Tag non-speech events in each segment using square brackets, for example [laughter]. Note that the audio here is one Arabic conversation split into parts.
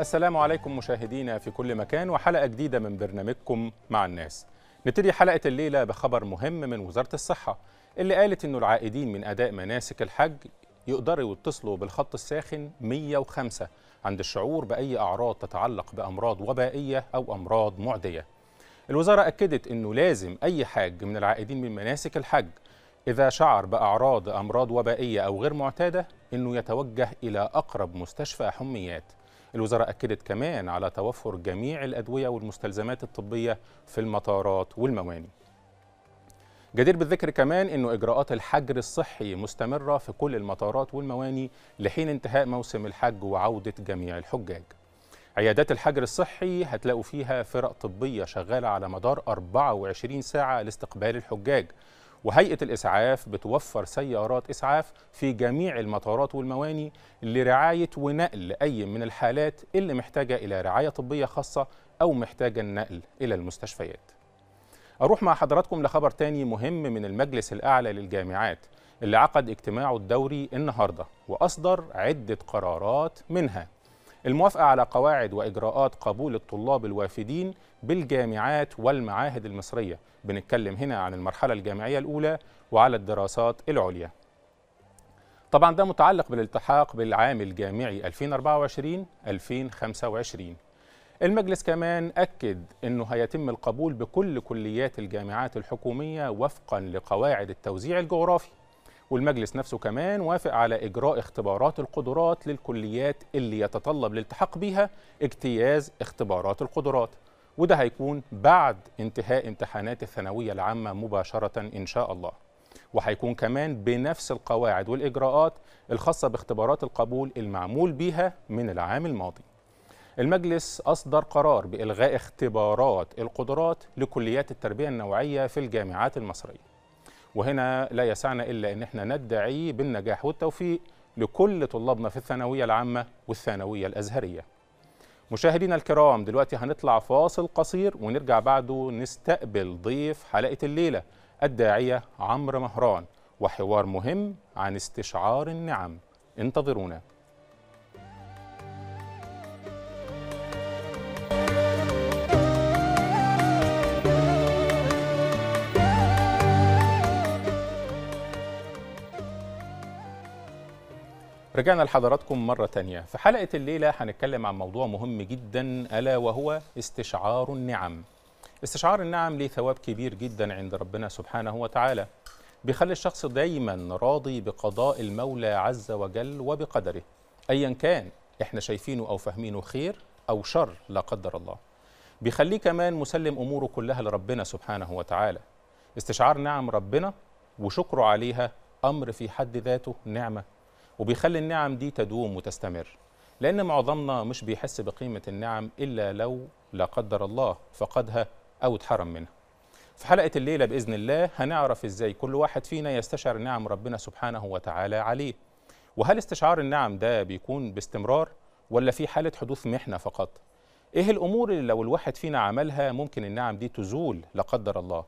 السلام عليكم مشاهدينا في كل مكان وحلقة جديدة من برنامجكم مع الناس نبتدي حلقة الليلة بخبر مهم من وزارة الصحة اللي قالت أنه العائدين من أداء مناسك الحج يقدروا يتصلوا بالخط الساخن 105 عند الشعور بأي أعراض تتعلق بأمراض وبائية أو أمراض معدية الوزارة أكدت أنه لازم أي حاج من العائدين من مناسك الحج إذا شعر بأعراض أمراض وبائية أو غير معتادة أنه يتوجه إلى أقرب مستشفى حميات الوزارة أكدت كمان على توفر جميع الأدوية والمستلزمات الطبية في المطارات والمواني جدير بالذكر كمان انه اجراءات الحجر الصحي مستمره في كل المطارات والمواني لحين انتهاء موسم الحج وعوده جميع الحجاج. عيادات الحجر الصحي هتلاقوا فيها فرق طبيه شغاله على مدار 24 ساعه لاستقبال الحجاج وهيئه الاسعاف بتوفر سيارات اسعاف في جميع المطارات والمواني لرعايه ونقل اي من الحالات اللي محتاجه الى رعايه طبيه خاصه او محتاجه النقل الى المستشفيات. اروح مع حضراتكم لخبر تاني مهم من المجلس الاعلى للجامعات اللي عقد اجتماعه الدوري النهارده واصدر عده قرارات منها الموافقة على قواعد وإجراءات قبول الطلاب الوافدين بالجامعات والمعاهد المصرية بنتكلم هنا عن المرحلة الجامعية الأولى وعلى الدراسات العليا طبعا ده متعلق بالالتحاق بالعام الجامعي 2024-2025 المجلس كمان أكد أنه هيتم القبول بكل كليات الجامعات الحكومية وفقا لقواعد التوزيع الجغرافي والمجلس نفسه كمان وافق على إجراء اختبارات القدرات للكليات اللي يتطلب الالتحاق بيها اجتياز اختبارات القدرات وده هيكون بعد انتهاء امتحانات الثانوية العامة مباشرة إن شاء الله وهيكون كمان بنفس القواعد والإجراءات الخاصة باختبارات القبول المعمول بها من العام الماضي المجلس أصدر قرار بإلغاء اختبارات القدرات لكليات التربية النوعية في الجامعات المصرية وهنا لا يسعنا إلا أن احنا ندعي بالنجاح والتوفيق لكل طلابنا في الثانوية العامة والثانوية الأزهرية مشاهدينا الكرام دلوقتي هنطلع فاصل قصير ونرجع بعده نستقبل ضيف حلقة الليلة الداعية عمرو مهران وحوار مهم عن استشعار النعم انتظرونا رجعنا لحضراتكم مرة تانية في حلقة الليلة هنتكلم عن موضوع مهم جدا ألا وهو استشعار النعم استشعار النعم ليه ثواب كبير جدا عند ربنا سبحانه وتعالى بيخلي الشخص دايما راضي بقضاء المولى عز وجل وبقدره أيا كان احنا شايفينه أو فاهمينه خير أو شر لا قدر الله بيخليه كمان مسلم أموره كلها لربنا سبحانه وتعالى استشعار نعم ربنا وشكره عليها أمر في حد ذاته نعمة وبيخلي النعم دي تدوم وتستمر لأن معظمنا مش بيحس بقيمة النعم إلا لو لا قدر الله فقدها أو اتحرم منها في حلقة الليلة بإذن الله هنعرف إزاي كل واحد فينا يستشعر نعم ربنا سبحانه وتعالى عليه وهل استشعار النعم ده بيكون باستمرار ولا في حالة حدوث محنة فقط؟ إيه الأمور اللي لو الواحد فينا عملها ممكن النعم دي تزول لا قدر الله؟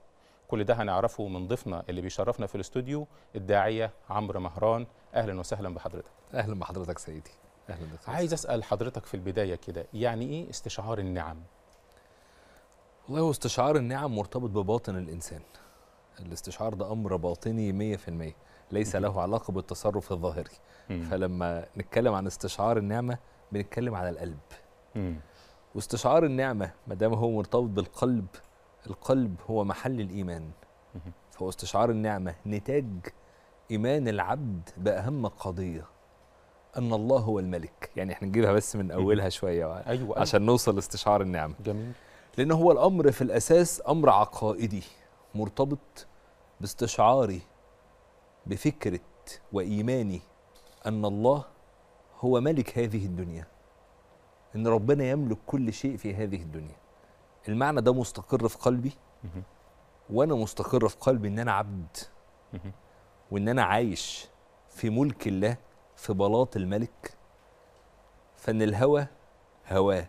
كل ده هنعرفه من ضيفنا اللي بيشرفنا في الاستوديو الداعيه عمرو مهران اهلا وسهلا بحضرتك اهلا بحضرتك سيدي اهلا بك عايز اسال حضرتك في البدايه كده يعني ايه استشعار النعم والله هو استشعار النعم مرتبط بباطن الانسان الاستشعار ده امر باطني 100% ليس له علاقه بالتصرف الظاهري فلما نتكلم عن استشعار النعمه بنتكلم على القلب واستشعار النعمه ما دام هو مرتبط بالقلب القلب هو محل الإيمان فهو استشعار النعمة نتاج إيمان العبد بأهم قضية أن الله هو الملك يعني احنا نجيبها بس من أولها شوية أيوة, أيوة. عشان نوصل لاستشعار النعمة جميل لأن هو الأمر في الأساس أمر عقائدي مرتبط باستشعاري بفكرة وإيماني أن الله هو ملك هذه الدنيا ان ربنا يملك كل شيء في هذه الدنيا المعنى ده مستقر في قلبي وانا مستقر في قلبي ان انا عبد وان انا عايش في ملك الله في بلاط الملك فان الهوى هواه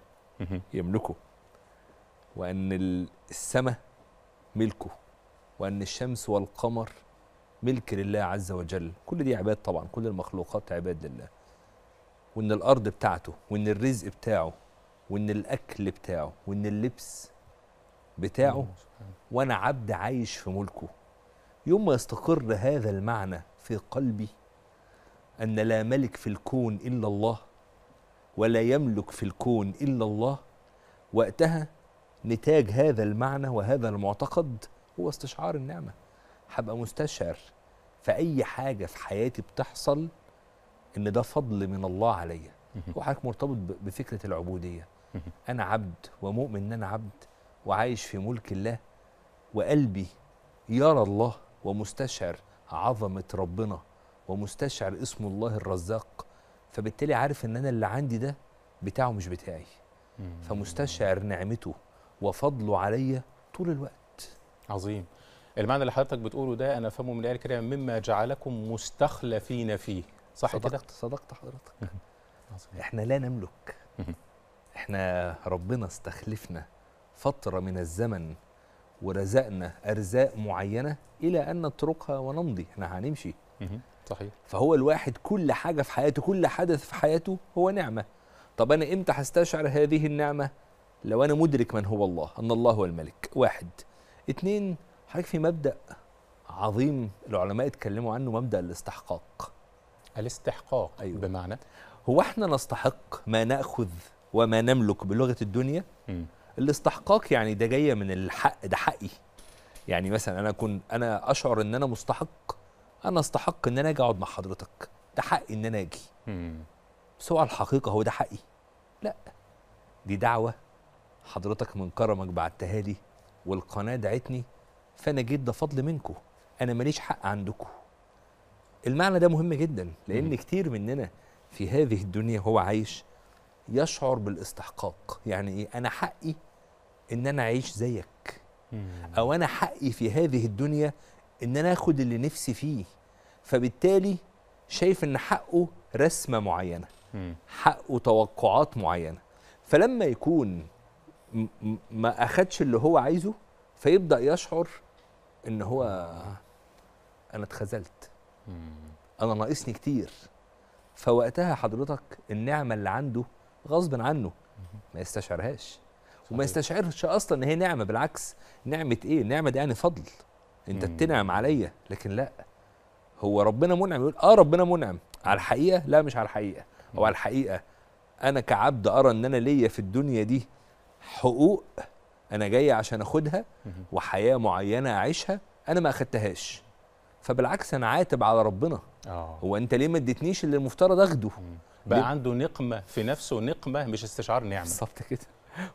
يملكه وان السماء ملكه وان الشمس والقمر ملك لله عز وجل كل دي عباد طبعا كل المخلوقات عباد لله وان الارض بتاعته وان الرزق بتاعه وان الاكل بتاعه وان اللبس بتاعه وانا عبد عايش في ملكه يوم ما يستقر هذا المعنى في قلبي ان لا ملك في الكون الا الله ولا يملك في الكون الا الله وقتها نتاج هذا المعنى وهذا المعتقد هو استشعار النعمه هبقى مستشعر في اي حاجه في حياتي بتحصل ان ده فضل من الله عليا وحضرتك مرتبط بفكره العبوديه [laughs] انا عبد ومؤمن ان انا عبد وعايش في ملك الله وقلبي يرى الله ومستشعر عظمه ربنا ومستشعر اسم الله الرزاق فبالتالي عارف ان انا اللي عندي ده بتاعه مش بتاعي فمستشعر نعمته وفضله عليا طول الوقت عظيم المعنى اللي حضرتك بتقوله ده انا فاهمه من الايه يعني الكريمه مما جعلكم مستخلفين فيه صح صدقت كده صدقت حضرتك [laughs] احنا لا نملك احنا ربنا استخلفنا فترة من الزمن ورزقنا أرزاق معينة إلى أن نتركها ونمضي احنا هنمشي صحيح فهو الواحد كل حاجة في حياته كل حدث في حياته هو نعمة طب أنا إمتى هستشعر هذه النعمة لو أنا مدرك من هو الله أن الله هو الملك واحد اتنين حضرتك في مبدأ عظيم العلماء اتكلموا عنه مبدأ الاستحقاق الاستحقاق أيوة. بمعنى هو احنا نستحق ما نأخذ وما نملك بلغه الدنيا الاستحقاق يعني ده جايه من الحق ده حقي يعني مثلا انا اكون انا اشعر ان انا مستحق انا استحق ان انا اجي اقعد مع حضرتك ده حقي ان انا اجي سواء الحقيقه هو ده حقي لا دي دعوه حضرتك من كرمك بعتها لي والقناه دعتني فانا جيت ده فضل منكم انا ماليش حق عندكم المعنى ده مهم جدا لان مم. كتير مننا في هذه الدنيا هو عايش يشعر بالاستحقاق يعني ايه انا حقي ان انا اعيش زيك او انا حقي في هذه الدنيا ان انا اخد اللي نفسي فيه فبالتالي شايف ان حقه رسمه معينه حقه توقعات معينه فلما يكون ما اخدش اللي هو عايزه فيبدا يشعر ان هو انا اتخذلت انا ناقصني كتير فوقتها حضرتك النعمه اللي عنده غصب عنه ما يستشعرهاش وما يستشعرش اصلا ان هي نعمه بالعكس نعمه ايه نعمه دي يعني فضل انت بتنعم عليا لكن لا هو ربنا منعم يقول اه ربنا منعم على الحقيقه لا مش على الحقيقه او على الحقيقه انا كعبد ارى ان انا ليا في الدنيا دي حقوق انا جاي عشان اخدها وحياه معينه اعيشها انا ما اخدتهاش فبالعكس انا عاتب على ربنا آه. هو انت ليه ما اديتنيش اللي المفترض اخده بقى دي. عنده نقمه في نفسه نقمه مش استشعار نعمه بالظبط كده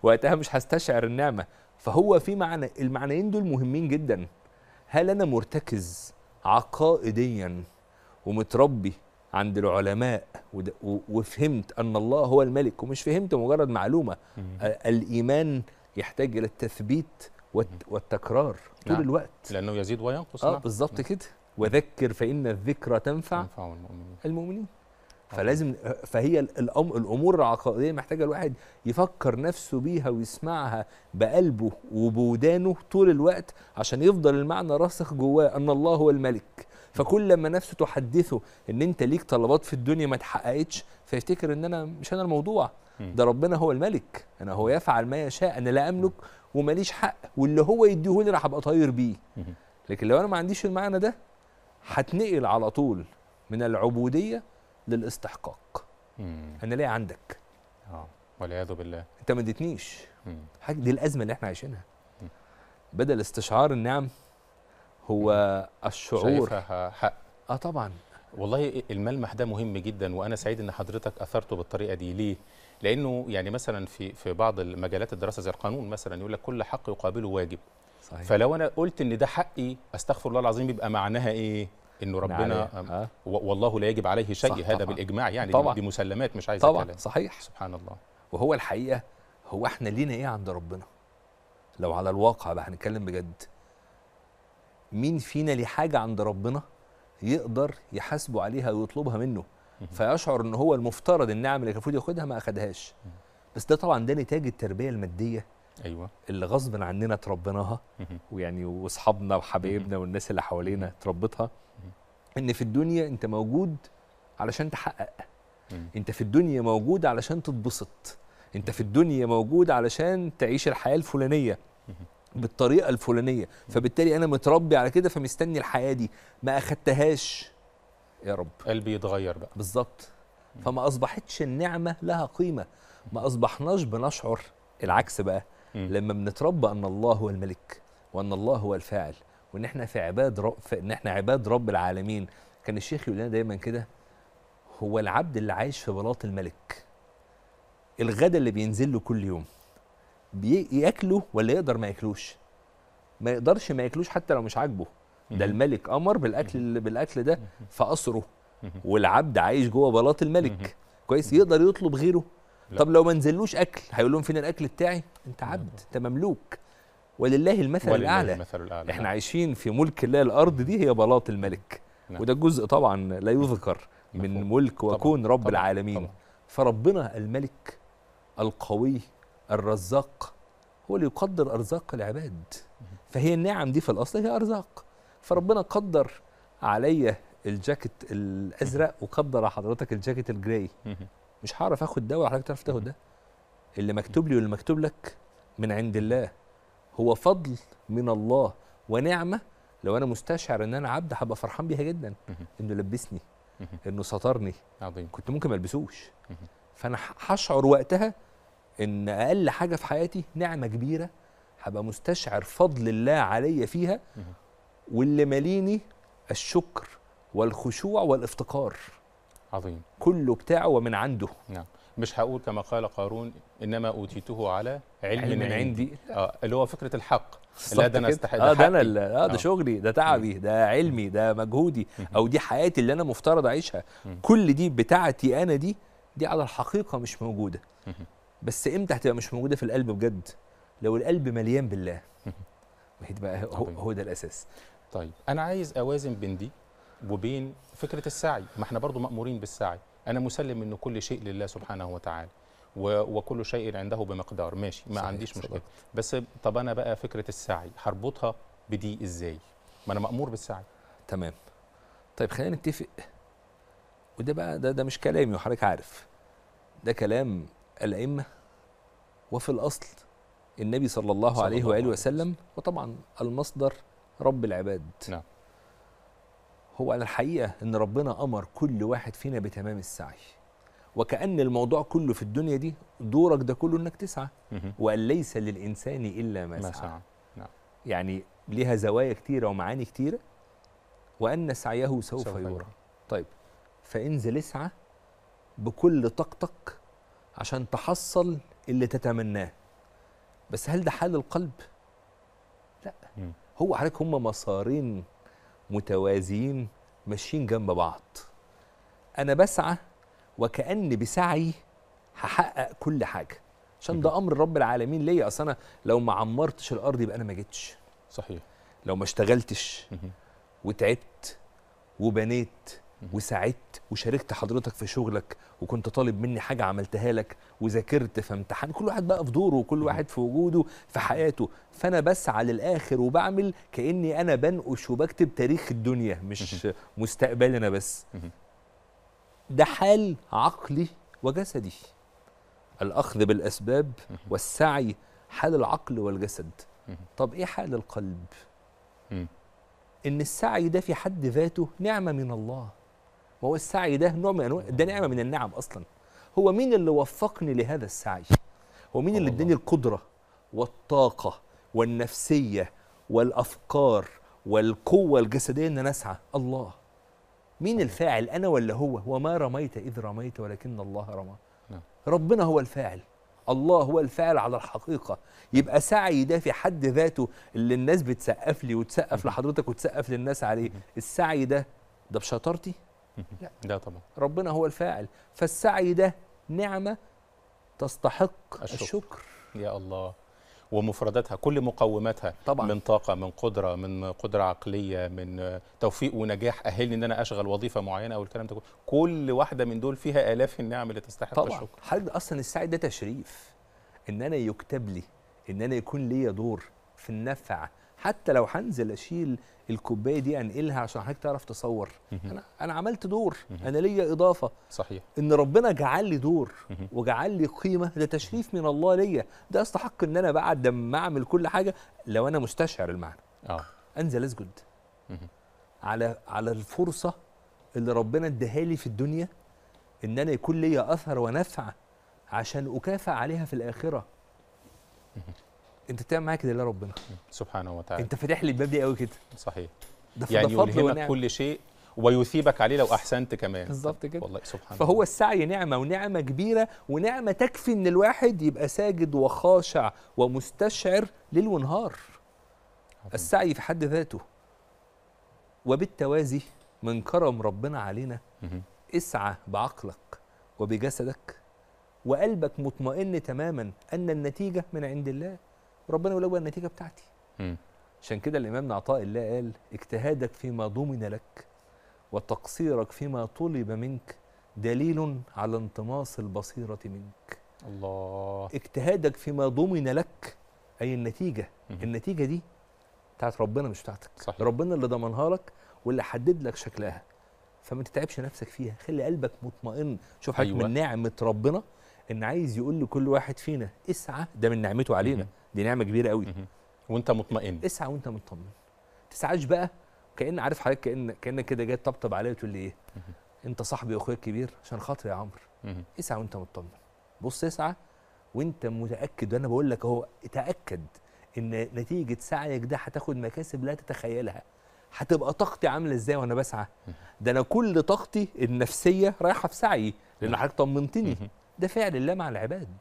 وقتها مش هستشعر النعمه فهو في معنى المعنيين دول مهمين جدا هل انا مرتكز عقائديا ومتربي عند العلماء وفهمت ان الله هو الملك ومش فهمت مجرد معلومه الايمان يحتاج الى التثبيت والتكرار طول نعم. الوقت لانه يزيد وينقص اه نعم. بالظبط كده وذكر فإن الذكرى تنفع المؤمنين, المؤمنين. فلازم فهي الامور العقائديه محتاجه الواحد يفكر نفسه بيها ويسمعها بقلبه وبودانه طول الوقت عشان يفضل المعنى راسخ جواه ان الله هو الملك فكل لما نفسه تحدثه ان انت ليك طلبات في الدنيا ما اتحققتش فيفتكر ان انا مش انا الموضوع ده ربنا هو الملك انا هو يفعل ما يشاء انا لا املك وماليش حق واللي هو يديهولي راح ابقى طاير بيه لكن لو انا ما عنديش المعنى ده هتنقل على طول من العبوديه للاستحقاق انا ليه عندك اه والعياذ بالله انت ما اديتنيش حاجه دي الازمه اللي احنا عايشينها بدل استشعار النعم هو مم. الشعور شايفها حق اه طبعا والله الملمح ده مهم جدا وانا سعيد ان حضرتك اثرته بالطريقه دي ليه لانه يعني مثلا في في بعض المجالات الدراسه زي القانون مثلا يقول لك كل حق يقابله واجب صحيح. فلو انا قلت ان ده حقي استغفر الله العظيم يبقى معناها ايه انه ربنا آه. والله لا يجب عليه شيء هذا طبعًا. بالاجماع يعني طبعًا. دي مسلمات مش عايزه طبعا كلام. صحيح سبحان الله وهو الحقيقه هو احنا لينا ايه عند ربنا لو على الواقع بقى هنتكلم بجد مين فينا ليه حاجه عند ربنا يقدر يحاسبه عليها ويطلبها منه فيشعر ان هو المفترض النعم اللي المفروض ياخدها ما اخدهاش بس ده طبعا ده نتاج التربيه الماديه ايوه اللي غصب عننا تربيناها ويعني واصحابنا وحبايبنا والناس اللي حوالينا تربطها ان في الدنيا انت موجود علشان تحقق انت في الدنيا موجود علشان تتبسط انت في الدنيا موجود علشان تعيش الحياه الفلانيه بالطريقه الفلانيه فبالتالي انا متربي على كده فمستني الحياه دي ما اخدتهاش يا رب قلبي يتغير بقى بالظبط فما اصبحتش النعمه لها قيمه ما اصبحناش بنشعر العكس بقى لما بنتربى ان الله هو الملك وان الله هو الفاعل وان احنا في عباد رب في ان احنا عباد رب العالمين كان الشيخ يقول لنا دايما كده هو العبد اللي عايش في بلاط الملك الغدا اللي بينزل له كل يوم بياكله ولا يقدر ما ياكلوش ما يقدرش ما ياكلوش حتى لو مش عاجبه ده الملك امر بالاكل بالاكل ده فاسره والعبد عايش جوه بلاط الملك كويس يقدر يطلب غيره طب لو ما نزلوش اكل هيقول لهم فين الاكل بتاعي انت عبد انت مملوك ولله المثل ولله الأعلى. المثل الأعلى احنا نعم. عايشين في ملك الله الأرض دي هي بلاط الملك نعم. وده جزء طبعا لا نعم. يذكر من نعم. ملك وكون طبعًا. رب طبعًا. العالمين طبعًا. فربنا الملك القوي الرزاق هو اللي يقدر أرزاق العباد فهي النعم دي في الأصل هي أرزاق فربنا قدر عليا الجاكيت الازرق وقدر حضرتك الجاكيت الجراي مش هعرف اخد ده ولا حضرتك تعرف تاخد ده اللي مكتوب لي واللي مكتوب لك من عند الله هو فضل من الله ونعمه لو انا مستشعر ان انا عبد هبقى فرحان بيها جدا انه لبسني انه سترني عظيم كنت ممكن ما البسوش فانا هشعر وقتها ان اقل حاجه في حياتي نعمه كبيره هبقى مستشعر فضل الله عليا فيها واللي ماليني الشكر والخشوع والافتقار عظيم كله بتاعه ومن عنده نعم مش هقول كما قال قارون انما اوتيته على علم, علم من عندي اه اللي هو فكره الحق لا آه، ده انا استحق اه ده انا اه ده شغلي ده تعبي ده علمي ده مجهودي او دي حياتي اللي انا مفترض اعيشها كل دي بتاعتي انا دي دي على الحقيقه مش موجوده بس امتى هتبقى مش موجوده في القلب بجد لو القلب مليان بالله بقى هو, طيب. هو ده الاساس طيب انا عايز اوازن بين دي وبين فكره السعي ما احنا برضو مامورين بالسعي انا مسلم ان كل شيء لله سبحانه وتعالى وكل شيء عنده بمقدار ماشي ما عنديش مشكله بس طب انا بقى فكره السعي هربطها بدي ازاي ما انا مامور بالسعي تمام طيب خلينا نتفق وده بقى ده ده مش كلامي وحضرتك عارف ده كلام الائمه وفي الاصل النبي صلى الله صلى عليه واله وسلم وطبعا المصدر رب العباد نعم هو على الحقيقه ان ربنا امر كل واحد فينا بتمام السعي وكأن الموضوع كله في الدنيا دي دورك ده كله انك تسعى وقال ليس للإنسان إلا ما, ما سعى نعم. يعني لها زوايا كتيرة ومعاني كتيرة وأن سعيه سوف, سوف يرى طيب فانزل اسعى بكل طاقتك عشان تحصل اللي تتمناه بس هل ده حال القلب؟ لا هو حضرتك هم مسارين متوازيين ماشيين جنب بعض أنا بسعى وكأن بسعي هحقق كل حاجة عشان ده أمر رب العالمين ليا أصل أنا لو ما عمرتش الأرض يبقى أنا ما جيتش صحيح لو ما اشتغلتش وتعبت وبنيت وساعدت وشاركت حضرتك في شغلك وكنت طالب مني حاجه عملتها لك وذاكرت في امتحان كل واحد بقى في دوره وكل واحد في وجوده في حياته فانا بسعى للاخر وبعمل كاني انا بنقش وبكتب تاريخ الدنيا مش مستقبلنا بس ده حال عقلي وجسدي الأخذ بالأسباب والسعي حال العقل والجسد طب إيه حال القلب؟ إن السعي ده في حد ذاته نعمة من الله ما هو السعي ده نوع من أنواع ده نعمة من النعم أصلا هو مين اللي وفقني لهذا السعي؟ هو مين اللي اداني القدرة والطاقة والنفسية والأفكار والقوة الجسدية إن أنا أسعى؟ الله مين الفاعل أنا ولا هو وما رميت إذ رميت ولكن الله رمى نعم. ربنا هو الفاعل الله هو الفاعل على الحقيقة يبقى سعي ده في حد ذاته اللي الناس بتسقف لي وتسقف لحضرتك وتسقف للناس عليه السعي ده ده بشطارتي لا ده طبعا ربنا هو الفاعل فالسعي ده نعمة تستحق الشكر, الشكر. يا الله ومفرداتها كل مقوماتها طبعا. من طاقه من قدره من قدره عقليه من توفيق ونجاح اهلني ان انا اشغل وظيفه معينه او الكلام ده كل واحده من دول فيها الاف النعم اللي تستحق طبعا. الشكر حضرتك اصلا السعي ده تشريف ان انا يكتب لي ان انا يكون ليا دور في النفع حتى لو هنزل اشيل الكوبايه دي انقلها عشان حضرتك تعرف تصور انا انا عملت دور انا ليا اضافه صحيح ان ربنا جعل لي دور وجعل لي قيمه ده تشريف من الله ليا ده استحق ان انا بعد ما اعمل كل حاجه لو انا مستشعر المعنى اه انزل اسجد على على الفرصه اللي ربنا اداها لي في الدنيا ان انا يكون ليا اثر ونفع عشان اكافئ عليها في الاخره انت بتعمل معايا كده لا ربنا سبحانه وتعالى انت فاتح لي الباب دي قوي كده صحيح ده يعني يلهمك كل شيء ويثيبك عليه لو احسنت كمان بالظبط كده والله سبحان فهو الله. السعي نعمه ونعمه كبيره ونعمه تكفي ان الواحد يبقى ساجد وخاشع ومستشعر ليل ونهار السعي في حد ذاته وبالتوازي من كرم ربنا علينا اسعى بعقلك وبجسدك وقلبك مطمئن تماما ان النتيجه من عند الله وربنا يقول لك بقى النتيجه بتاعتي امم عشان كده الامام عطاء الله قال اجتهادك فيما ضمن لك وتقصيرك فيما طلب منك دليل على انطماس البصيره منك الله اجتهادك فيما ضمن لك اي النتيجه مم. النتيجه دي بتاعت ربنا مش بتاعتك صحيح. ربنا اللي ضمنها لك واللي حدد لك شكلها فما تتعبش نفسك فيها خلي قلبك مطمئن شوف حاجه أيوة. من نعمه ربنا ان عايز يقول لكل واحد فينا اسعى ده من نعمته علينا مم. دي نعمه كبيره قوي وانت مطمئن اسعى وانت مطمئن تسعاش بقى كان عارف حضرتك كان كانك كده جاي تطبطب عليا وتقول لي ايه انت صاحبي واخويا الكبير عشان خاطري يا عمرو اسعى وانت مطمن بص اسعى وانت متاكد وانا بقول لك اهو اتاكد ان نتيجه سعيك ده هتاخد مكاسب لا تتخيلها هتبقى طاقتي عامله ازاي وانا بسعى ده انا كل طاقتي النفسيه رايحه في سعيي لان حضرتك طمنتني ده فعل الله مع العباد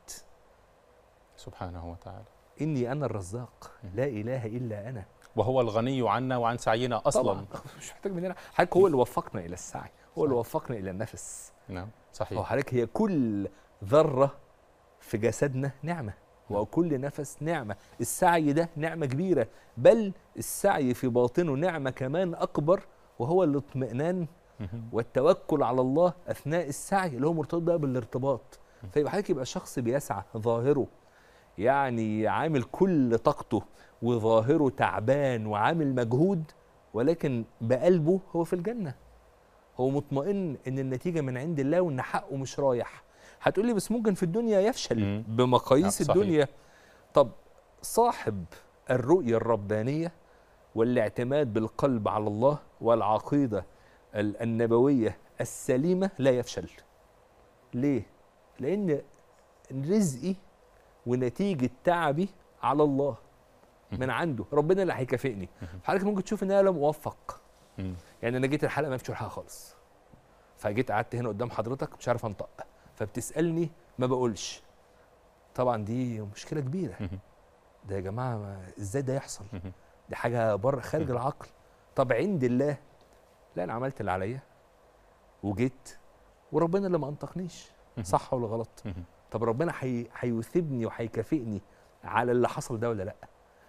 سبحانه وتعالى إني أنا الرزاق لا إله إلا أنا وهو الغني عنا وعن سعينا أصلا طبعا [laughs] مش محتاج مننا حضرتك هو اللي وفقنا إلى السعي هو اللي وفقنا إلى النفس نعم صحيح هو حضرتك هي كل ذرة في جسدنا نعمة نعم. وكل نفس نعمة السعي ده نعمة كبيرة بل السعي في باطنه نعمة كمان أكبر وهو الاطمئنان والتوكل على الله أثناء السعي اللي هو مرتبط بقى بالارتباط فيبقى حضرتك يبقى شخص بيسعى ظاهره يعني عامل كل طاقته وظاهره تعبان وعامل مجهود ولكن بقلبه هو في الجنه هو مطمئن ان النتيجه من عند الله وان حقه مش رايح هتقولي بس ممكن في الدنيا يفشل بمقاييس الدنيا طب صاحب الرؤيه الربانيه والاعتماد بالقلب على الله والعقيده النبويه السليمه لا يفشل ليه لان رزقي ونتيجه تعبي على الله من عنده ربنا اللي هيكافئني حضرتك ممكن تشوف ان انا لم موفق يعني انا جيت الحلقه ما فيش حاجه خالص فجيت قعدت هنا قدام حضرتك مش عارف انطق فبتسالني ما بقولش طبعا دي مشكله كبيره ده يا جماعه ازاي ده يحصل دي حاجه بره خارج العقل طب عند الله لا انا عملت اللي عليا وجيت وربنا اللي ما انطقنيش صح ولا غلط طب ربنا هيثيبني وهيكافئني على اللي حصل ده ولا لا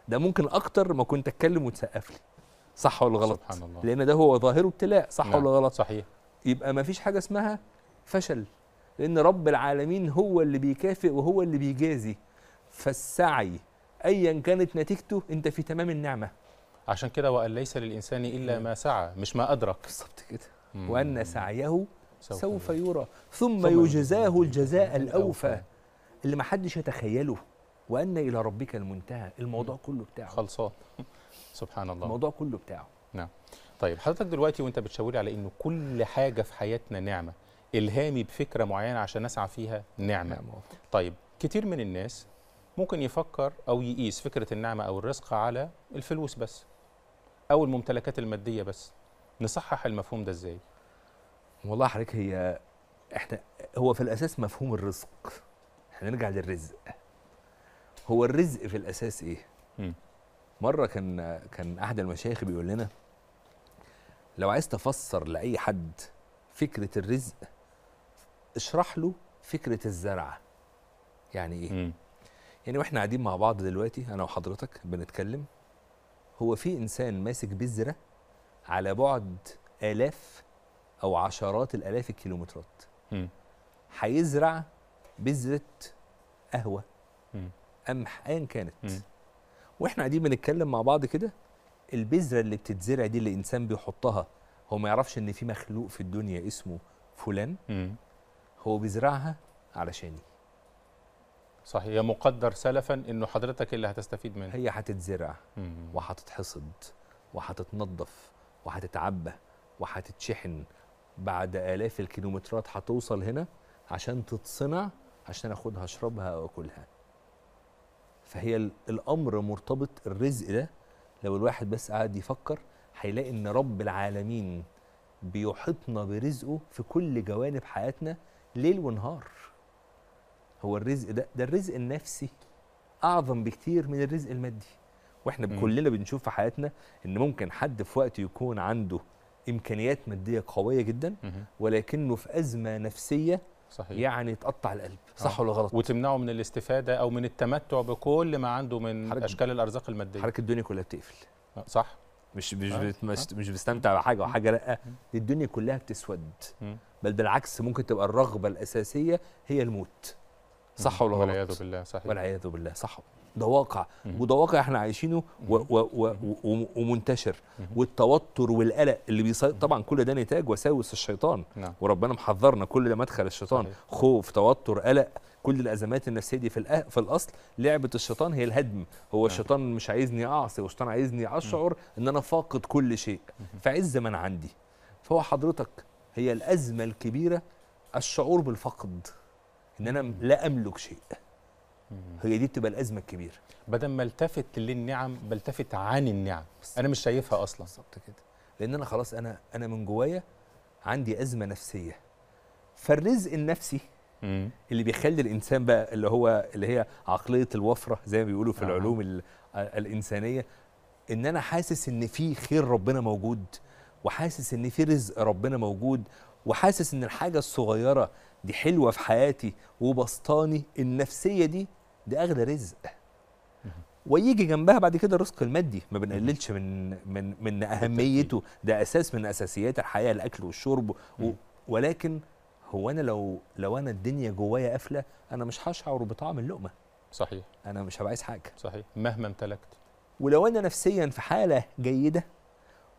ده ممكن اكتر ما كنت اتكلم وتسقف لي صح ولا غلط سبحان الله. لان ده هو ظاهره ابتلاء صح نعم. ولا غلط صحيح يبقى ما فيش حاجه اسمها فشل لان رب العالمين هو اللي بيكافئ وهو اللي بيجازي فالسعي ايا كانت نتيجته انت في تمام النعمه عشان كده وان ليس للانسان الا ما سعى مش ما ادرك بالظبط كده وان سعيه سوف يرى ثم يجزاه الجزاء الأوفى اللي ما حدش يتخيله وأن إلى ربك المنتهى الموضوع كله بتاعه خلصان [laughs] سبحان الله الموضوع كله بتاعه نعم طيب حضرتك دلوقتي وانت بتشاور على انه كل حاجه في حياتنا نعمه الهامي بفكره معينه عشان نسعى فيها نعمه نعم. طيب كتير من الناس ممكن يفكر او يقيس فكره النعمه او الرزق على الفلوس بس او الممتلكات الماديه بس نصحح المفهوم ده ازاي والله حضرتك هي احنا هو في الاساس مفهوم الرزق احنا نرجع للرزق هو الرزق في الاساس ايه مره كان كان احد المشايخ بيقول لنا لو عايز تفسر لاي حد فكره الرزق اشرح له فكره الزرعه يعني ايه يعني واحنا قاعدين مع بعض دلوقتي انا وحضرتك بنتكلم هو في انسان ماسك بذره على بعد الاف او عشرات الالاف الكيلومترات هيزرع بذره قهوه قمح ايا كانت م. واحنا قاعدين بنتكلم مع بعض كده البذره اللي بتتزرع دي اللي الانسان بيحطها هو ما يعرفش ان في مخلوق في الدنيا اسمه فلان م. هو بيزرعها علشاني صحيح هي مقدر سلفا انه حضرتك اللي هتستفيد منها هي هتتزرع وهتتحصد وهتتنظف وهتتعبى وهتتشحن بعد آلاف الكيلومترات هتوصل هنا عشان تتصنع عشان اخدها اشربها او اكلها فهي الامر مرتبط الرزق ده لو الواحد بس قعد يفكر هيلاقي ان رب العالمين بيحيطنا برزقه في كل جوانب حياتنا ليل ونهار هو الرزق ده ده الرزق النفسي اعظم بكتير من الرزق المادي واحنا كلنا بنشوف في حياتنا ان ممكن حد في وقت يكون عنده امكانيات ماديه قويه جدا ولكنه في ازمه نفسيه صحيح. يعني تقطع القلب آه. صح ولا غلط وتمنعه من الاستفاده او من التمتع بكل ما عنده من حركة اشكال الارزاق الماديه حضرتك الدنيا كلها بتقفل آه، صح مش آه. مش آه. مش بستمتع بحاجه وحاجه لا الدنيا كلها بتسود بل بالعكس ممكن تبقى الرغبه الاساسيه هي الموت صح ولا غلط والعياذ بالله صحيح والعياذ بالله صح ده واقع وده واقع احنا عايشينه و و و و ومنتشر والتوتر والقلق اللي بيسيطر طبعا كل ده نتاج وساوس الشيطان نعم. وربنا محذرنا كل ده مدخل الشيطان صحيح. خوف توتر قلق كل الازمات النفسيه دي في في الاصل لعبه الشيطان هي الهدم هو نعم. الشيطان مش عايزني اعصي والشيطان عايزني اشعر ان انا فاقد كل شيء فعز من عندي فهو حضرتك هي الازمه الكبيره الشعور بالفقد ان انا لا املك شيء هي دي بتبقى الازمه الكبيره بدل ما التفت للنعم بلتفت عن النعم انا مش شايفها اصلا بالظبط كده لان انا خلاص انا انا من جوايا عندي ازمه نفسيه فالرزق النفسي مم. اللي بيخلي الانسان بقى اللي هو اللي هي عقليه الوفره زي ما بيقولوا في آه. العلوم الانسانيه ان انا حاسس ان في خير ربنا موجود وحاسس ان في رزق ربنا موجود وحاسس ان الحاجه الصغيره دي حلوه في حياتي وبسطاني النفسيه دي دي اغلى رزق ويجي جنبها بعد كده الرزق المادي ما بنقللش من من من اهميته ده اساس من اساسيات الحياه الاكل والشرب ولكن هو انا لو لو انا الدنيا جوايا قافله انا مش هشعر بطعم اللقمه صحيح انا مش هبقى عايز حاجه صحيح مهما امتلكت ولو انا نفسيا في حاله جيده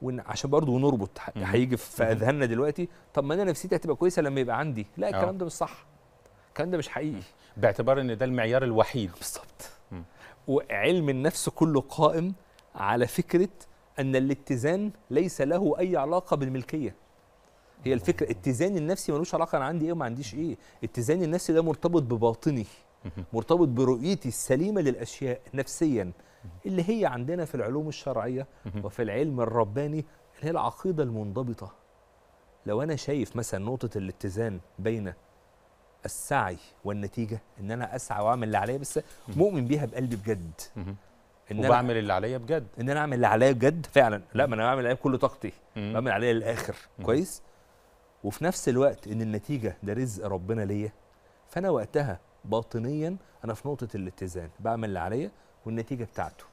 عشان برضه نربط هيجي في اذهاننا دلوقتي طب ما انا نفسيتي هتبقى كويسه لما يبقى عندي لا آه. الكلام ده مش صح الكلام ده مش حقيقي باعتبار ان ده المعيار الوحيد بالظبط وعلم النفس كله قائم على فكره ان الاتزان ليس له اي علاقه بالملكيه هي الفكره اتزان النفسي ملوش علاقه انا عندي ايه وما عنديش ايه اتزان النفسي ده مرتبط بباطني مرتبط برؤيتي السليمه للاشياء نفسيا اللي هي عندنا في العلوم الشرعيه وفي العلم الرباني اللي هي العقيده المنضبطه لو انا شايف مثلا نقطه الاتزان بين السعي والنتيجه ان انا اسعى واعمل اللي عليا بس مؤمن بيها بقلبي بجد ان انا اللي عليا بجد ان انا اعمل اللي عليا بجد فعلا لا ما انا بعمل عليا بكل طاقتي بعمل عليا للاخر كويس وفي نفس الوقت ان النتيجه ده رزق ربنا ليا فانا وقتها باطنيا انا في نقطه الاتزان بعمل اللي عليا والنتيجه بتاعته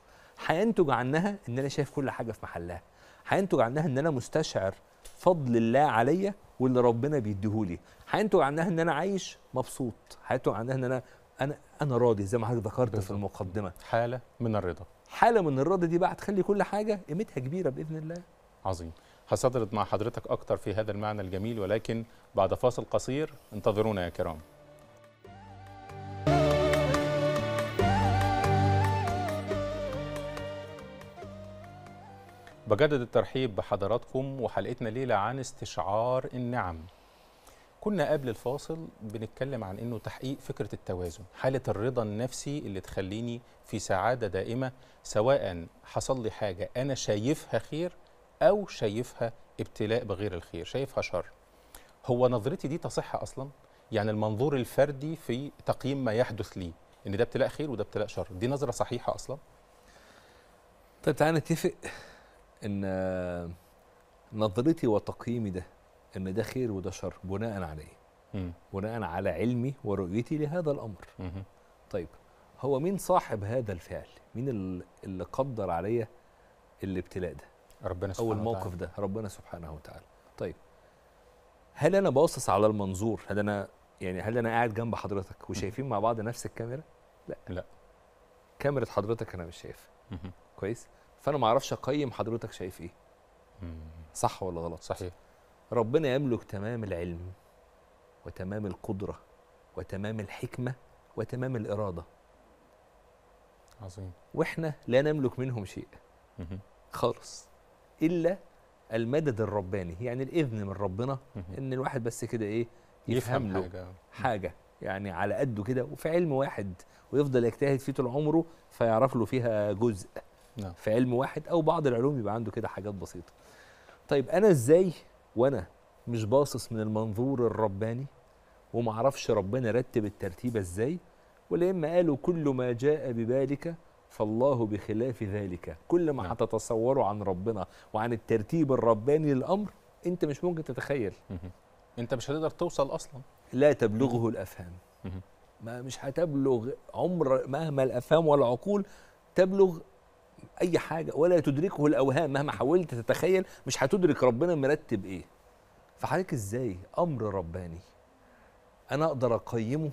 هينتج عنها ان انا شايف كل حاجه في محلها هينتج عنها ان انا مستشعر فضل الله عليا واللي ربنا بيديهولي حينتج عنها ان انا عايش مبسوط حينتج عنها ان انا انا انا راضي زي ما حضرتك ذكرت في المقدمه حاله من الرضا حاله من الرضا دي بقى هتخلي كل حاجه قيمتها كبيره باذن الله عظيم هستطرد مع حضرتك اكتر في هذا المعنى الجميل ولكن بعد فاصل قصير انتظرونا يا كرام بجدد الترحيب بحضراتكم وحلقتنا ليلة عن استشعار النعم كنا قبل الفاصل بنتكلم عن انه تحقيق فكرة التوازن حالة الرضا النفسي اللي تخليني في سعادة دائمة سواء حصل لي حاجة انا شايفها خير او شايفها ابتلاء بغير الخير شايفها شر هو نظرتي دي تصح اصلا يعني المنظور الفردي في تقييم ما يحدث لي ان ده ابتلاء خير وده ابتلاء شر دي نظرة صحيحة اصلا طيب تعالى نتفق ان نظرتي وتقييمي ده ان ده خير وده شر بناء على ايه؟ بناء على علمي ورؤيتي لهذا الامر. مم. طيب هو مين صاحب هذا الفعل؟ مين اللي قدر عليا الابتلاء ده؟ ربنا سبحانه او الموقف وتعالى. ده ربنا سبحانه وتعالى. طيب هل انا باصص على المنظور؟ هل انا يعني هل انا قاعد جنب حضرتك وشايفين مع بعض نفس الكاميرا؟ لا لا كاميرا حضرتك انا مش شايفها. كويس؟ فانا ما اعرفش اقيم حضرتك شايف ايه صح ولا غلط صحيح ربنا يملك تمام العلم وتمام القدره وتمام الحكمه وتمام الاراده عظيم واحنا لا نملك منهم شيء خالص الا المدد الرباني يعني الاذن من ربنا ان الواحد بس كده ايه يفهم, يفهم له حاجة. حاجه يعني على قده كده وفي علم واحد ويفضل يجتهد فيه طول عمره فيعرف له فيها جزء نعم. في علم واحد او بعض العلوم يبقى عنده كده حاجات بسيطه طيب انا ازاي وانا مش باصص من المنظور الرباني وما اعرفش ربنا رتب الترتيب ازاي ولا اما قالوا كل ما جاء ببالك فالله بخلاف ذلك كل ما نعم. هتتصوره عن ربنا وعن الترتيب الرباني للامر انت مش ممكن تتخيل انت مش هتقدر توصل اصلا لا تبلغه الافهام ما مش هتبلغ عمر مهما الافهام والعقول تبلغ اي حاجه ولا تدركه الاوهام مهما حاولت تتخيل مش هتدرك ربنا مرتب ايه فحضرتك ازاي امر رباني انا اقدر اقيمه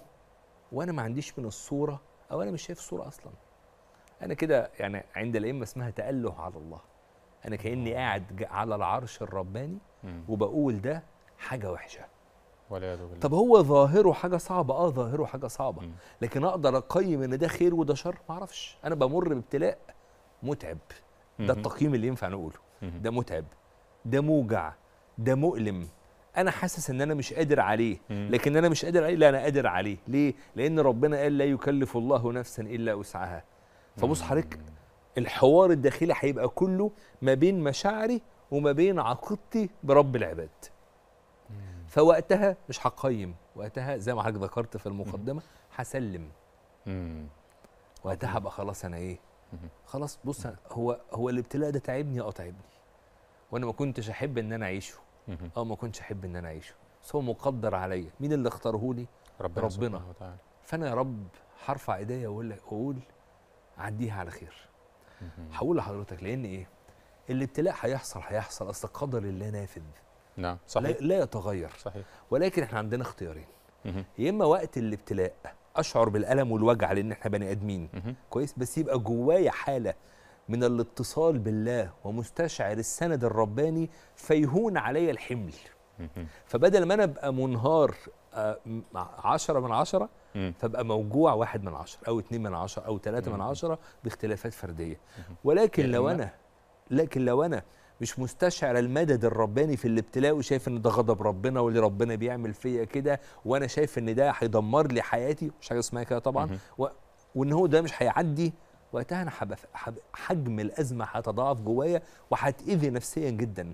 وانا ما عنديش من الصوره او انا مش شايف الصوره اصلا انا كده يعني عند الائمه اسمها تاله على الله انا كاني آه. قاعد على العرش الرباني وبقول ده حاجه وحشه والعياذ بالله طب هو ظاهره حاجه صعبه اه ظاهره حاجه صعبه لكن اقدر اقيم ان ده خير وده شر ما اعرفش انا بمر بابتلاء متعب ده التقييم اللي ينفع نقوله ده متعب ده موجع ده مؤلم انا حاسس ان انا مش قادر عليه لكن انا مش قادر عليه لا انا قادر عليه ليه لان ربنا قال لا يكلف الله نفسا الا وسعها فبص حضرتك الحوار الداخلي هيبقى كله ما بين مشاعري وما بين عقيدتي برب العباد فوقتها مش هقيم وقتها زي ما حضرتك ذكرت في المقدمه هسلم وقتها هبقى خلاص انا ايه خلاص بص هو هو الابتلاء ده تعبني اه تعبني وانا ما كنتش احب ان انا اعيشه اه ما كنتش احب ان انا اعيشه بس هو مقدر عليا مين اللي اختاره لي ربنا, ربنا. فانا يا رب هرفع ايديا واقول واقول عديها على خير هقول لحضرتك لان ايه الابتلاء هيحصل هيحصل اصل قدر الله نافذ نعم صحيح لا, لا يتغير صحيح ولكن احنا عندنا اختيارين يا اما وقت الابتلاء اشعر بالالم والوجع لان احنا بني ادمين كويس بس يبقى جوايا حاله من الاتصال بالله ومستشعر السند الرباني فيهون علي الحمل فبدل ما انا ابقى منهار آه، عشرة من عشرة فبقى موجوع واحد من عشرة أو اتنين من عشرة أو ثلاثة من عشرة باختلافات فردية ولكن يعني لو أنا لكن لو أنا مش مستشعر المدد الرباني في الابتلاء وشايف ان ده غضب ربنا واللي ربنا بيعمل فيا كده وانا شايف ان ده هيدمر لي حياتي مش حاجه اسمها كده طبعا و... وان هو ده مش هيعدي وقتها انا حب... حب... حجم الازمه هيتضاعف جوايا وهتاذي نفسيا جدا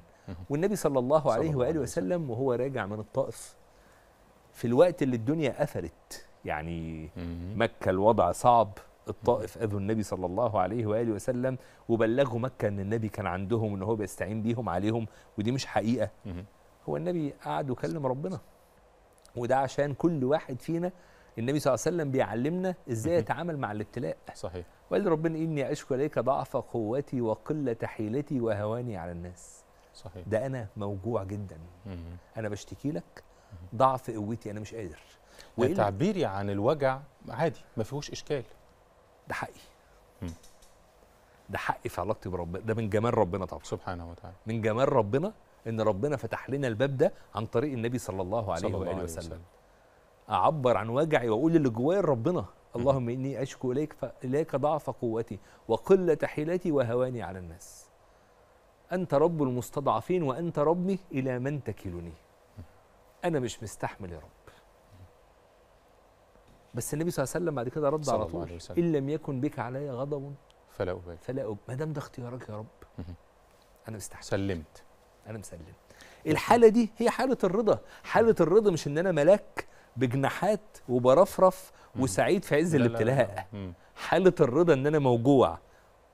والنبي صلى الله عليه واله وسلم وهو راجع من الطائف في الوقت اللي الدنيا قفلت يعني مكه الوضع صعب الطائف اذوا النبي صلى الله عليه واله وسلم وبلغوا مكه ان النبي كان عندهم ان هو بيستعين بيهم عليهم ودي مش حقيقه هو النبي قعد وكلم ربنا وده عشان كل واحد فينا النبي صلى الله عليه وسلم بيعلمنا ازاي يتعامل مع الابتلاء صحيح وقال ربنا اني اشكو اليك ضعف قوتي وقله حيلتي وهواني على الناس صحيح ده انا موجوع جدا انا بشتكي لك ضعف قوتي انا مش قادر تعبيري عن الوجع عادي ما فيهوش اشكال ده حقي ده حقي في علاقتي بربنا ده من جمال ربنا طبعا سبحانه وتعالى من جمال ربنا ان ربنا فتح لنا الباب ده عن طريق النبي صلى الله عليه صلى الله واله وسلم. وسلم اعبر عن وجعي واقول اللي جوايا لربنا اللهم اني اشكو اليك فاليك ضعف قوتي وقله حيلتي وهواني على الناس انت رب المستضعفين وانت ربي الى من تكلني انا مش مستحمل يا رب بس النبي صلى الله عليه وسلم بعد كده رد على طول ان لم يكن بك علي غضب فلا ابالي فلا ابالي ما دام ده اختيارك يا رب انا مستحمل سلمت انا مسلم الحاله دي هي حاله الرضا حاله الرضا مش ان انا ملاك بجناحات وبرفرف وسعيد في عز الابتلاء حاله الرضا ان انا موجوع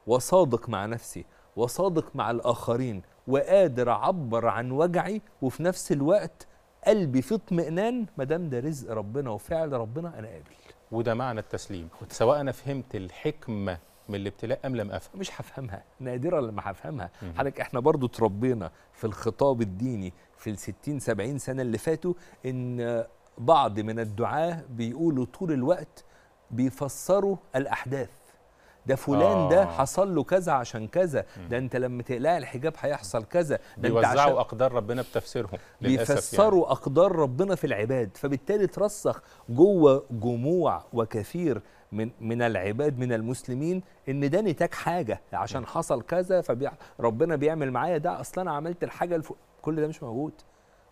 وصادق مع نفسي وصادق مع الاخرين وقادر اعبر عن وجعي وفي نفس الوقت قلبي في اطمئنان ما دام ده رزق ربنا وفعل ربنا انا قابل وده معنى التسليم سواء انا فهمت الحكمه من الابتلاء ام لم افهم مش هفهمها نادرا لما هفهمها حضرتك احنا برضو تربينا في الخطاب الديني في ال 60 70 سنه اللي فاتوا ان بعض من الدعاه بيقولوا طول الوقت بيفسروا الاحداث ده فلان آه. ده حصل له كذا عشان كذا ده انت لما تقلع الحجاب هيحصل كذا ده بيوزعوا اقدار ربنا بتفسيرهم يعني. بيفسروا يعني. اقدار ربنا في العباد فبالتالي ترسخ جوه جموع وكثير من من العباد من المسلمين ان ده نتاج حاجه عشان حصل كذا فربنا بيعمل معايا ده اصلا انا عملت الحاجه الف... كل ده مش موجود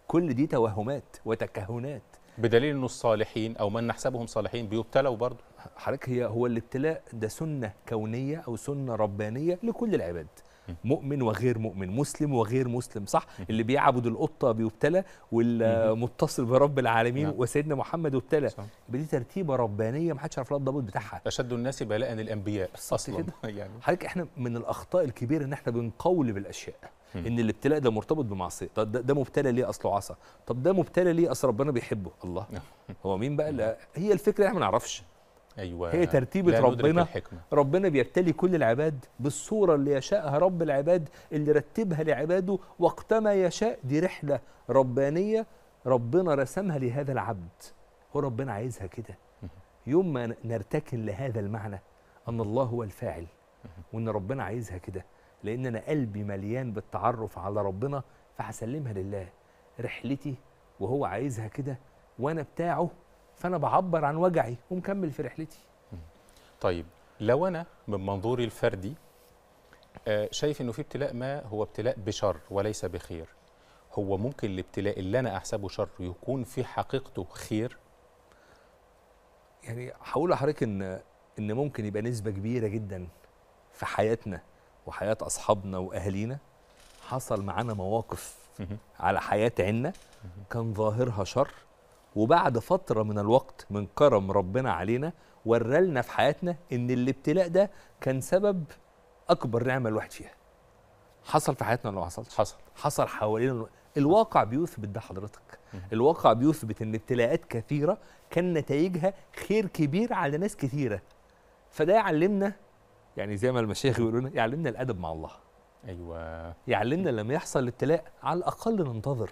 كل دي توهمات وتكهنات بدليل انه الصالحين او من نحسبهم صالحين بيبتلوا برضه حضرتك هي هو الابتلاء ده سنه كونيه او سنه ربانيه لكل العباد مؤمن وغير مؤمن مسلم وغير مسلم صح اللي بيعبد القطه بيبتلى والمتصل برب العالمين نعم. وسيدنا محمد ابتلى دي ترتيبه ربانيه ما حدش يعرف لها الضبط بتاعها اشد الناس بلاء الانبياء اصلا كده. [laughs] يعني حضرتك احنا من الاخطاء الكبيره ان احنا بنقول بالاشياء ان الابتلاء ده مرتبط بمعصيه طب ده, مبتلى ليه اصله عصى طب ده مبتلى ليه اصل ربنا بيحبه الله نعم. هو مين بقى اللي هي الفكره احنا ما نعرفش ايوه هي ترتيبه ربنا ربنا بيبتلي كل العباد بالصوره اللي يشاءها رب العباد اللي رتبها لعباده وقتما يشاء دي رحله ربانيه ربنا رسمها لهذا العبد هو ربنا عايزها كده يوم ما نرتكن لهذا المعنى ان الله هو الفاعل وان ربنا عايزها كده لان انا قلبي مليان بالتعرف على ربنا فهسلمها لله رحلتي وهو عايزها كده وانا بتاعه فانا بعبر عن وجعي ومكمل في رحلتي طيب لو انا من منظوري الفردي آه، شايف انه في ابتلاء ما هو ابتلاء بشر وليس بخير هو ممكن الابتلاء اللي انا احسبه شر يكون في حقيقته خير يعني هقول لحضرتك ان ان ممكن يبقى نسبه كبيره جدا في حياتنا وحياه اصحابنا واهالينا حصل معانا مواقف على حياه عنا كان ظاهرها شر وبعد فتره من الوقت من كرم ربنا علينا ورالنا في حياتنا ان الابتلاء ده كان سبب اكبر نعمه الواحد فيها حصل في حياتنا ولا ما حصلش حصل حصل حوالينا الواقع بيثبت ده حضرتك الواقع بيثبت ان ابتلاءات كثيره كان نتائجها خير كبير على ناس كثيره فده يعلمنا يعني زي ما المشايخ بيقولوا يعلمنا الادب مع الله ايوه يعلمنا لما يحصل ابتلاء على الاقل ننتظر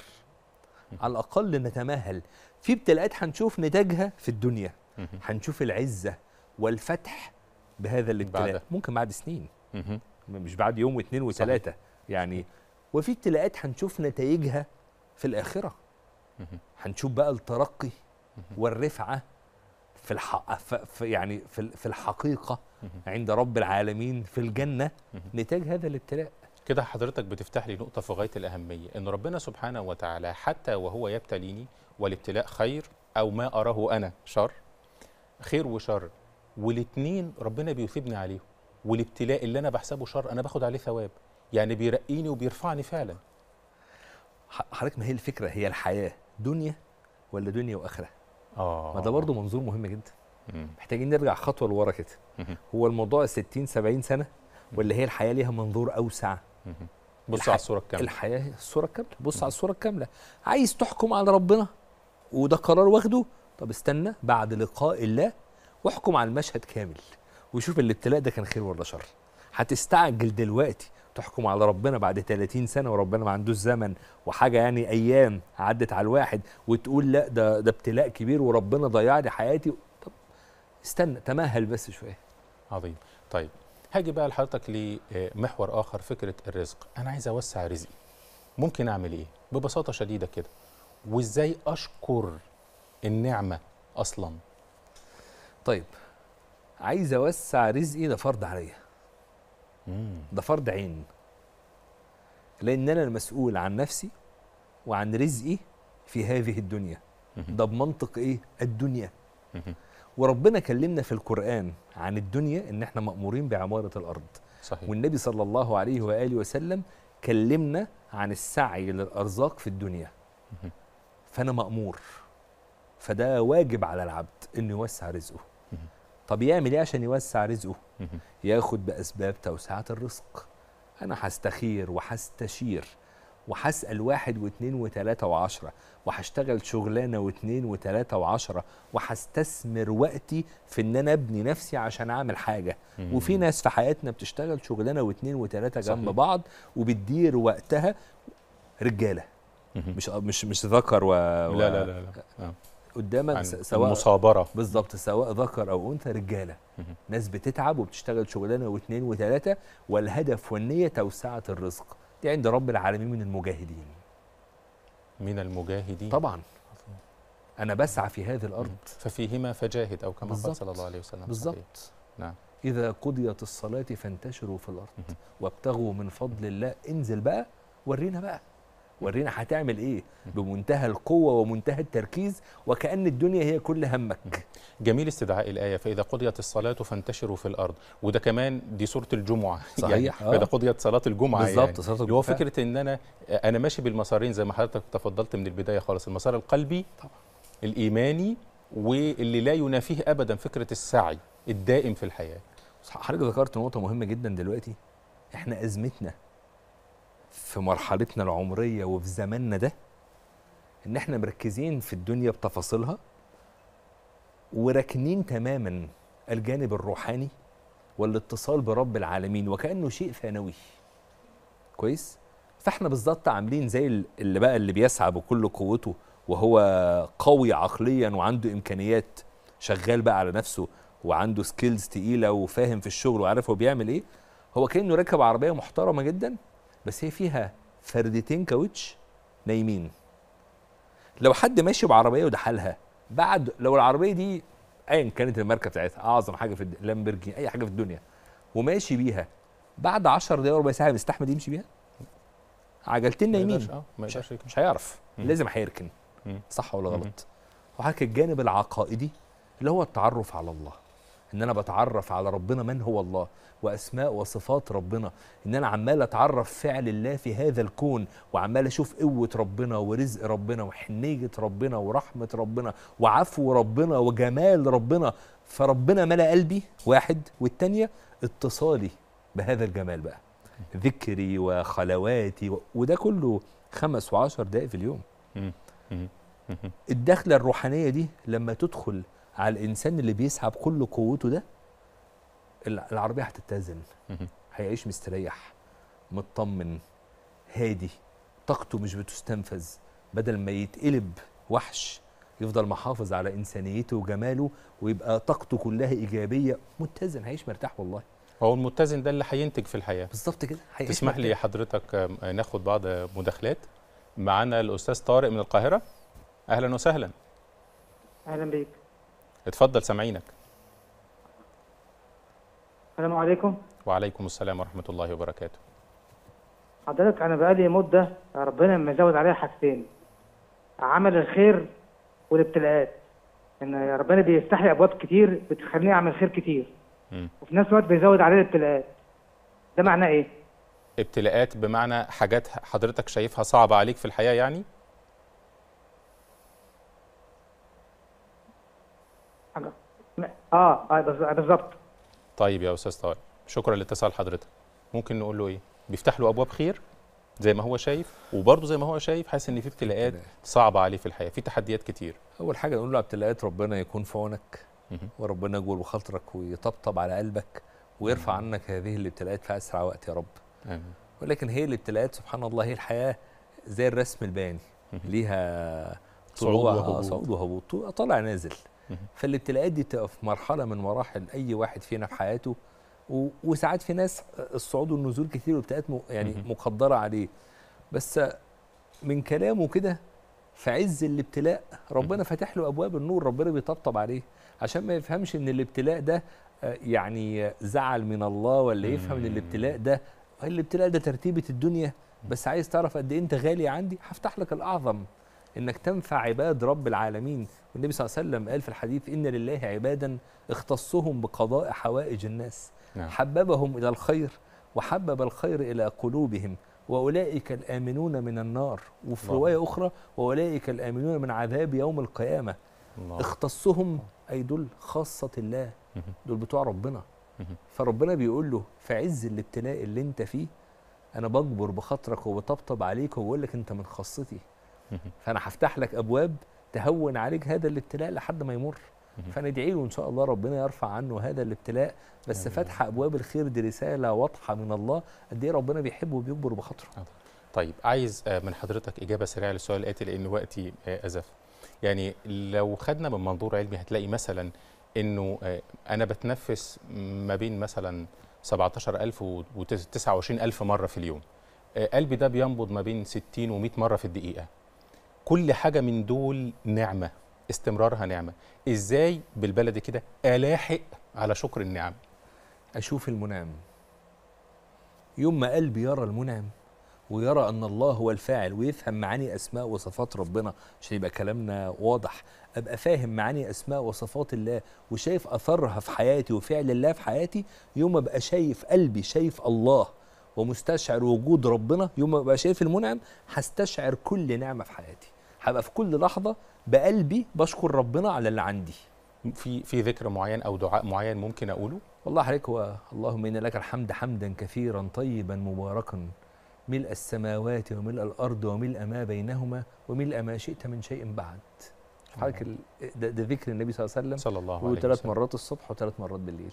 على الاقل نتمهل في ابتلاءات هنشوف نتاجها في الدنيا هنشوف العزه والفتح بهذا الابتلاء ممكن بعد سنين مش بعد يوم واثنين وثلاثه يعني وفي ابتلاءات هنشوف نتائجها في الاخره هنشوف بقى الترقي والرفعه في, الحق في يعني في الحقيقه عند رب العالمين في الجنة نتاج هذا الابتلاء كده حضرتك بتفتح لي نقطة في غاية الأهمية إن ربنا سبحانه وتعالى حتى وهو يبتليني والابتلاء خير أو ما أراه أنا شر خير وشر والاثنين ربنا بيثيبني عليهم والابتلاء اللي أنا بحسبه شر أنا باخد عليه ثواب يعني بيرقيني وبيرفعني فعلا حضرتك ما هي الفكرة هي الحياة دنيا ولا دنيا وآخرة آه ما ده برضه منظور مهم جدا محتاجين نرجع خطوه لورا كده هو الموضوع 60 70 سنه ولا هي الحياه ليها منظور اوسع بص على الصوره الكامله الحياه الصوره الكامله بص على الصوره الكامله عايز تحكم على ربنا وده قرار واخده طب استنى بعد لقاء الله واحكم على المشهد كامل وشوف الابتلاء ده كان خير ولا شر هتستعجل دلوقتي تحكم على ربنا بعد 30 سنه وربنا ما عندوش زمن وحاجه يعني ايام عدت على الواحد وتقول لا ده ده ابتلاء كبير وربنا ضيع لي حياتي استنى تمهل بس شويه عظيم طيب هاجي بقى لحضرتك لمحور اخر فكره الرزق انا عايز اوسع رزقي ممكن اعمل ايه ببساطه شديده كده وازاي اشكر النعمه اصلا طيب عايز اوسع رزقي ده فرض عليا ده فرض عين لان انا المسؤول عن نفسي وعن رزقي في هذه الدنيا ده بمنطق ايه الدنيا وربنا كلمنا في القرآن عن الدنيا إن إحنا مأمورين بعمارة الأرض صحيح. والنبي صلى الله عليه وآله وسلم كلمنا عن السعي للأرزاق في الدنيا فأنا مأمور فده واجب على العبد إنه يوسع رزقه طب يعمل إيه عشان يوسع رزقه ياخد بأسباب توسعة الرزق أنا هستخير وهستشير وهسأل واحد واثنين وثلاثة وعشرة وهشتغل شغلانة واثنين وثلاثة وعشرة وهستثمر وقتي في ان انا ابني نفسي عشان اعمل حاجة وفي ناس في حياتنا بتشتغل شغلانة واثنين وثلاثة جنب بعض وبتدير وقتها رجالة مش مش مش ذكر و... لا و... لا لا, لا. قدامك سواء مصابره بالظبط سواء ذكر او انثى رجاله ناس بتتعب وبتشتغل شغلانه واثنين وثلاثه والهدف والنيه توسعه الرزق دي عند رب العالمين من المجاهدين من المجاهدين طبعا أنا بسعى في هذه الأرض ففيهما فجاهد أو كما قال صلى الله عليه وسلم بالضبط نعم إذا قضيت الصلاة فانتشروا في الأرض وابتغوا من فضل الله انزل بقى ورينا بقى ورينا هتعمل ايه بمنتهى القوه ومنتهى التركيز وكان الدنيا هي كل همك جميل استدعاء الايه فاذا قضيت الصلاه فانتشروا في الارض وده كمان دي سوره الجمعه [laughs] يعني صحيح يعني آه. فاذا قضيت صلاه الجمعه بالظبط يعني. صلاه الجمعه هو فكره ان انا انا ماشي بالمسارين زي ما حضرتك تفضلت من البدايه خالص المسار القلبي طبعا. الايماني واللي لا ينافيه ابدا فكره السعي الدائم في الحياه حضرتك ذكرت نقطه مهمه جدا دلوقتي احنا ازمتنا في مرحلتنا العمريه وفي زماننا ده ان احنا مركزين في الدنيا بتفاصيلها وراكنين تماما الجانب الروحاني والاتصال برب العالمين وكانه شيء ثانوي كويس فاحنا بالظبط عاملين زي اللي بقى اللي بيسعى بكل قوته وهو قوي عقليا وعنده امكانيات شغال بقى على نفسه وعنده سكيلز تقيله وفاهم في الشغل وعارف هو بيعمل ايه هو كانه راكب عربيه محترمه جدا بس هي فيها فردتين كاوتش نايمين لو حد ماشي بعربيه وده حالها بعد لو العربيه دي ايا كانت الماركه بتاعتها اعظم حاجه في لامبرجيني اي حاجه في الدنيا وماشي بيها بعد 10 دقايق وربع ساعه مستحمل يمشي بيها عجلتين نايمين آه، مش, مش هيعرف لازم هيركن صح ولا غلط وحضرتك الجانب العقائدي اللي هو التعرف على الله ان انا بتعرف على ربنا من هو الله واسماء وصفات ربنا ان انا عمال اتعرف فعل الله في هذا الكون وعمال اشوف قوه ربنا ورزق ربنا وحنيه ربنا ورحمه ربنا وعفو ربنا وجمال ربنا فربنا ملا قلبي واحد والتانيه اتصالي بهذا الجمال بقى ذكري وخلواتي و... وده كله خمس وعشر دقايق في اليوم الدخله الروحانيه دي لما تدخل على الانسان اللي بيسحب كل قوته ده العربيه هتتزن هيعيش مستريح مطمن هادي طاقته مش بتستنفذ بدل ما يتقلب وحش يفضل محافظ على انسانيته وجماله ويبقى طاقته كلها ايجابيه متزن هيعيش مرتاح والله هو المتزن ده اللي هينتج في الحياه بالظبط كده تسمح لي حضرتك ناخد بعض مداخلات معانا الاستاذ طارق من القاهره اهلا وسهلا اهلا بيك اتفضل سامعينك السلام عليكم وعليكم السلام ورحمه الله وبركاته حضرتك انا بقالي مده ربنا زود عليا حاجتين عمل الخير والابتلاءات ان ربنا بيفتح لي ابواب كتير بتخليني اعمل خير كتير م. وفي نفس الوقت بيزود عليا الابتلاءات ده معناه ايه ابتلاءات بمعنى حاجات حضرتك شايفها صعبه عليك في الحياه يعني اه, آه بالظبط آه، طيب يا استاذ طارق شكرا لاتصال حضرتك ممكن نقول له ايه بيفتح له ابواب خير زي ما هو شايف وبرضه زي ما هو شايف حاسس ان في ابتلاءات صعبه عليه في الحياه في تحديات كتير اول حاجه نقول له ابتلاءات ربنا يكون في عونك وربنا يجبر بخاطرك ويطبطب على قلبك ويرفع عنك هذه الابتلاءات في اسرع وقت يا رب امين ولكن هي الابتلاءات سبحان الله هي الحياه زي الرسم البياني ليها طلوع صعود وهبوط طالع نازل فالابتلاءات دي تبقى في مرحله من مراحل اي واحد فينا في حياته وساعات في ناس الصعود والنزول كتير وابتلاءات يعني مقدره عليه بس من كلامه كده في عز الابتلاء ربنا فاتح له ابواب النور ربنا بيطبطب عليه عشان ما يفهمش ان الابتلاء ده آه، يعني زعل من الله ولا يفهم ان الابتلاء ده الابتلاء ده ترتيبه الدنيا بس عايز تعرف قد ايه انت غالي عندي هفتح لك الاعظم انك تنفع عباد رب العالمين والنبي صلى الله عليه وسلم قال في الحديث ان لله عبادا اختصهم بقضاء حوائج الناس نعم. حببهم الى الخير وحبب الخير الى قلوبهم واولئك الامنون من النار وفي روايه اخرى واولئك الامنون من عذاب يوم القيامه الله. اختصهم اي دول خاصه الله دول بتوع ربنا فربنا بيقول له في عز الابتلاء اللي انت فيه انا بجبر بخاطرك وبطبطب عليك وبقول لك انت من خاصتي فانا هفتح لك ابواب تهون عليك هذا الابتلاء لحد ما يمر فندعي له ان شاء الله ربنا يرفع عنه هذا الابتلاء بس فاتحه ابواب الخير دي رساله واضحه من الله قد ايه ربنا بيحبه وبيكبر بخاطره أه. طيب عايز آه، من حضرتك اجابه سريعه للسؤال الاتي لان وقتي آه، ازف يعني لو خدنا من منظور علمي هتلاقي مثلا انه انا بتنفس ما بين مثلا 17000 و29000 مره في اليوم قلبي ده بينبض ما بين 60 و100 مره في الدقيقه كل حاجه من دول نعمه استمرارها نعمه ازاي بالبلدي كده الاحق على شكر النعم اشوف المنعم يوم ما قلبي يرى المنعم ويرى ان الله هو الفاعل ويفهم معاني اسماء وصفات ربنا عشان يبقى كلامنا واضح ابقى فاهم معاني اسماء وصفات الله وشايف اثرها في حياتي وفعل الله في حياتي يوم ما ابقى شايف قلبي شايف الله ومستشعر وجود ربنا يوم ما ابقى شايف المنعم هستشعر كل نعمه في حياتي هبقى في كل لحظه بقلبي بشكر ربنا على اللي عندي في في ذكر معين او دعاء معين ممكن اقوله والله حضرتك هو اللهم ان لك الحمد حمدا كثيرا طيبا مباركا ملء السماوات وملء الارض وملء ما بينهما وملء ما شئت من شيء بعد حضرتك ده, ده ذكر النبي صلى الله عليه وسلم صلى الله عليه وسلم وثلاث مرات الصبح وثلاث مرات بالليل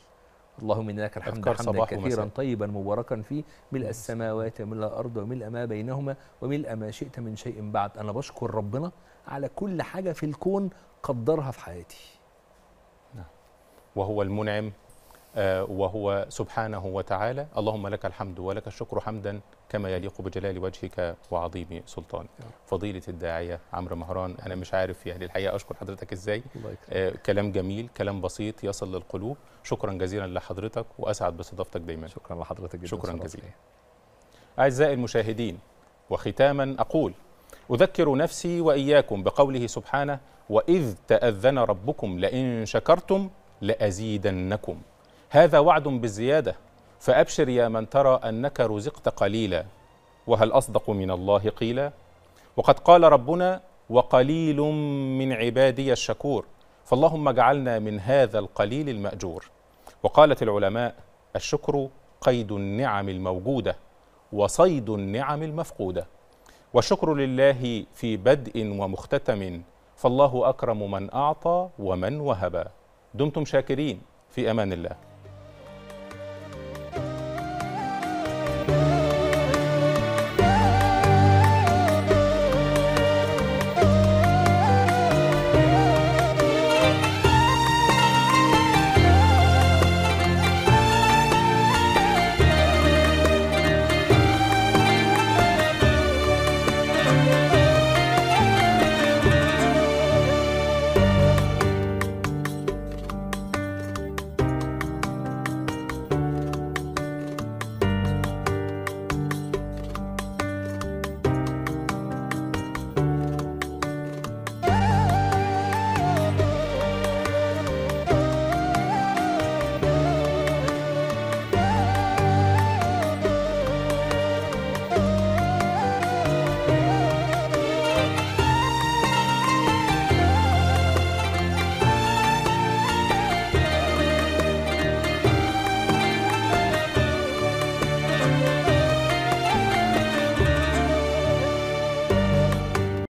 اللهم إنا لك الحمد حمدا كثيرا طيبا مباركا فيه ملء السماوات وملء الأرض وملء ما بينهما وملء ما شئت من شيء بعد أنا بشكر ربنا على كل حاجة في الكون قدرها في حياتي نعم. وهو المنعم آه، وهو سبحانه وتعالى اللهم لك الحمد ولك الشكر حمدا كما يليق بجلال وجهك وعظيم سلطانك نعم. فضيلة الداعية عمرو مهران أنا مش عارف يعني الحقيقة أشكر حضرتك إزاي آه، كلام جميل كلام بسيط يصل للقلوب شكرا جزيلا لحضرتك وأسعد باستضافتك دايما شكرا لحضرتك جدا شكرا جزيلا أعزائي المشاهدين وختاما أقول أذكر نفسي وإياكم بقوله سبحانه وإذ تأذن ربكم لئن شكرتم لأزيدنكم هذا وعد بالزيادة فأبشر يا من ترى أنك رزقت قليلا وهل أصدق من الله قيلا وقد قال ربنا وقليل من عبادي الشكور فاللهم اجعلنا من هذا القليل المأجور وقالت العلماء الشكر قيد النعم الموجودة وصيد النعم المفقودة والشكر لله في بدء ومختتم فالله أكرم من أعطى ومن وهبا دمتم شاكرين في أمان الله